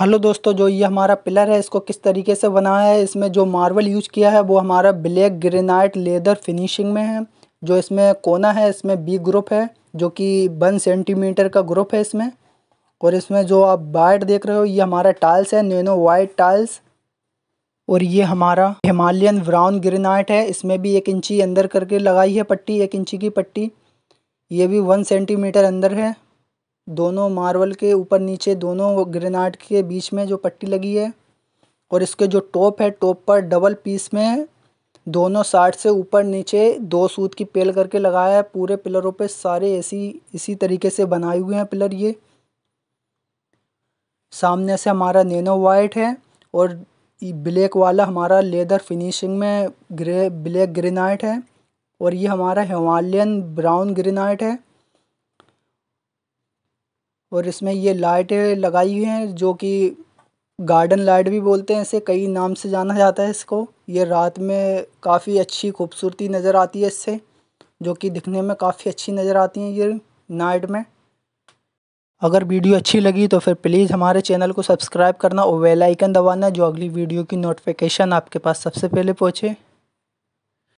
hello दोस्तों जो ये हमारा पिलर है इसको किस तरीके से बनाया है इसमें जो मार्बल यूज किया है वो हमारा ब्लैक ग्रेनाइट लेदर फिनिशिंग में है जो इसमें कोना है इसमें बी ग्रुप है जो कि वन सेंटीमीटर का ग्रुप है इसमें और इसमें जो आप बाइट देख रहे हो ये हमारा टाइल्स है नैनो वाइट टाइल्स और ये हमारा हिमालयन ब्राउन ग्रेनाइट है इसमें भी एक इंची अंदर करके लगाई है पट्टी एक इंची की पट्टी ये भी वन सेंटीमीटर अंदर है दोनों मार्बल के ऊपर नीचे दोनों ग्रेनाइट के बीच में जो पट्टी लगी है और इसके जो टॉप है टॉप पर डबल पीस में दोनों साइड से ऊपर नीचे दो सूत की पेल करके लगाया है पूरे पिलरों पे सारे ऐसी इसी तरीके से बनाए हुए हैं पिलर ये सामने से हमारा नैनो वाइट है और ब्लैक वाला हमारा लेदर फिनिशिंग में ग्रे ब्लैक ग्रेनाइट है और ये हमारा हिमालयन ब्राउन ग्रेनाइट है और इसमें ये लाइटें लगाई हुई हैं जो कि गार्डन लाइट भी बोलते हैं इसे कई नाम से जाना जाता है इसको ये रात में काफ़ी अच्छी खूबसूरती नज़र आती है इससे जो कि दिखने में काफ़ी अच्छी नज़र आती हैं ये नाइट में अगर वीडियो अच्छी लगी तो फिर प्लीज़ हमारे चैनल को सब्सक्राइब करना और बेल आइकन दबाना जो अगली वीडियो की नोटिफिकेशन आपके पास सबसे पहले पहुँचे